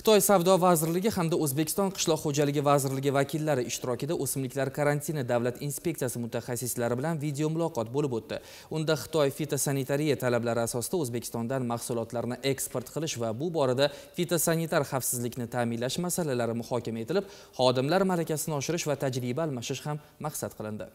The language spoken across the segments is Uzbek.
xitoy savdo vazirligi hamda o'zbekiston qishloq xo'jaligi vazirligi vakillari ishtirokida o'simliklar karantini davlat inspeksiyasi mutaxassislari bilan video muloqot bo'lib o'tdi unda xitoy fitosanitariya talablari asosida o'zbekistondan mahsulotlarni eksport qilish va bu borada fitosanitar xavfsizlikni ta'minlash masalalari muhokama etilib xodimlar malakasini oshirish va tajriba almashish ham maqsad qilindi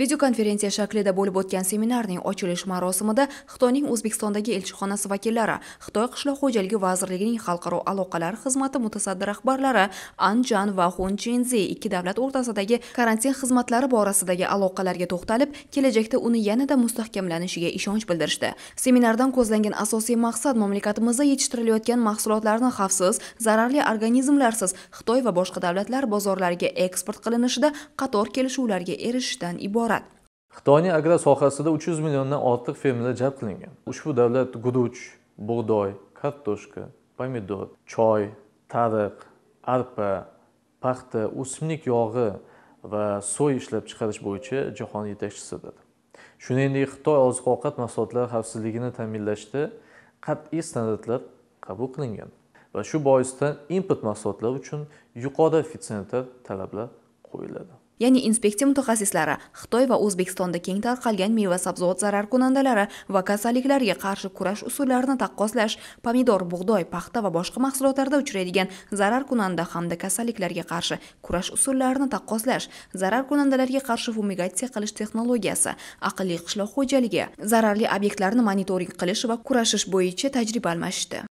videokonferensiya shaklida bo'lib o'tgan seminarning ochilish marosimida xitoyning o'zbekistondagi elchixonasi vakillari xitoy qishloq xo'jaligi vazirligining xalqaro aloqalar xizmati mutasaddi rahbarlari anjan va xunchinzi ikki davlat o'rtasidagi karantin xizmatlari borasidagi aloqalarga to'xtalib kelajakda uni yanada mustahkamlanishiga ishonch bildirishdi seminardan ko'zlangan asosiy maqsad mamlakatimizda yetishtirilayotgan mahsulotlarni xavfsiz zararli organizmlarsiz xitoy va boshqa davlatlar bozorlariga eksport qilinishida qator kelishuvlarga erishishdan iborat iborat xitoyning agrar sohasida uch yuz milliondan ortiq fermerlar jalb qilingan ushbu davlat guruch bug'doy kartoshka pomidor choy tariq arpa paxta o'simlik yog'i va soy ishlab chiqarish bo'yicha jahon yetakchisidir shuningdek xitoy oziq ovqat mahsulotlari xavfsizligini ta'minlashda qat'iy standartlar qabul qilingan va shu boisdan import mahsulotlari uchun yuqori fitsentar talablar qo'yiladi ya'ni inspeksiya mutaxassislari xitoy va o'zbekistonda keng tarqalgan meva sabzavot zarar kunandalari va kasalliklarga qarshi kurash usullarini taqqoslash pomidor bug'doy paxta va boshqa mahsulotlarda uchraydigan zarar kunanda hamda kasalliklarga qarshi kurash usullarini taqqoslash zarar kunandalarga qarshi fumigatsiya qilish texnologiyasi aqlli qishloq xo'jaligi zararli obyektlarni monitoring qilish va kurashish bo'yicha tajriba almashishdi